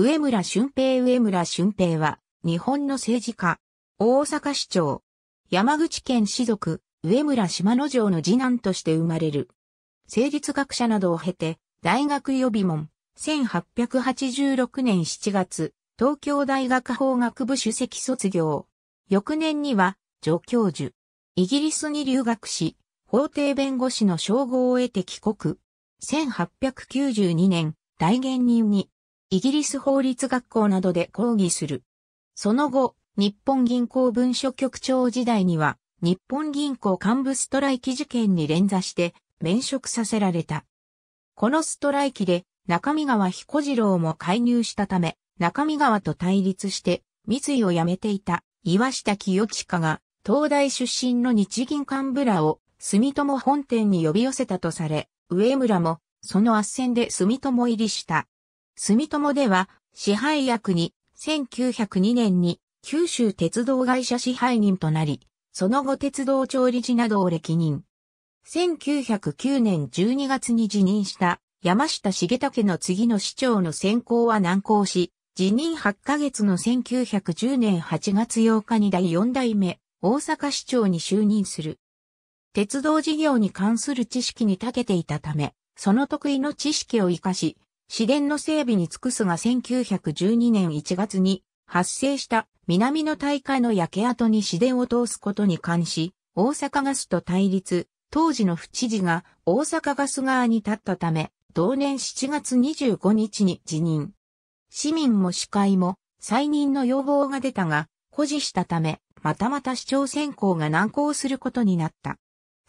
上村俊平上村俊平は、日本の政治家、大阪市長、山口県士族、上村島之城の次男として生まれる。政立学者などを経て、大学予備門、1886年7月、東京大学法学部主席卒業。翌年には、助教授。イギリスに留学し、法廷弁護士の称号を得て帰国。1892年、大元人に。イギリス法律学校などで講義する。その後、日本銀行文書局長時代には、日本銀行幹部ストライキ事件に連座して免職させられた。このストライキで中見川彦次郎も介入したため、中見川と対立して三井を辞めていた岩下清近が東大出身の日銀幹部らを住友本店に呼び寄せたとされ、上村もその圧戦で住友入りした。住友では、支配役に、1902年に九州鉄道会社支配人となり、その後鉄道調理事などを歴任。1909年12月に辞任した山下茂武の次の市長の選考は難航し、辞任8ヶ月の1910年8月8日に第4代目大阪市長に就任する。鉄道事業に関する知識に長けていたため、その得意の知識を活かし、市電の整備に尽くすが1912年1月に発生した南の大火の焼け跡に市電を通すことに関し、大阪ガスと対立、当時の府知事が大阪ガス側に立ったため、同年7月25日に辞任。市民も司会も再任の要望が出たが、保持したため、またまた市長選考が難航することになった。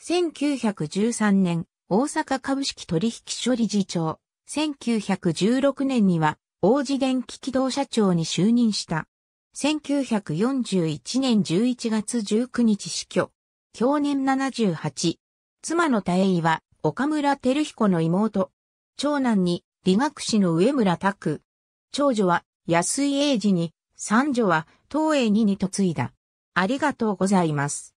1913年、大阪株式取引所理事長、1916年には王子電気機動社長に就任した。1941年11月19日死去。去年78。妻の大尉は岡村照彦の妹。長男に理学士の上村拓。長女は安井英二に、三女は東栄二に嫁いだ。ありがとうございます。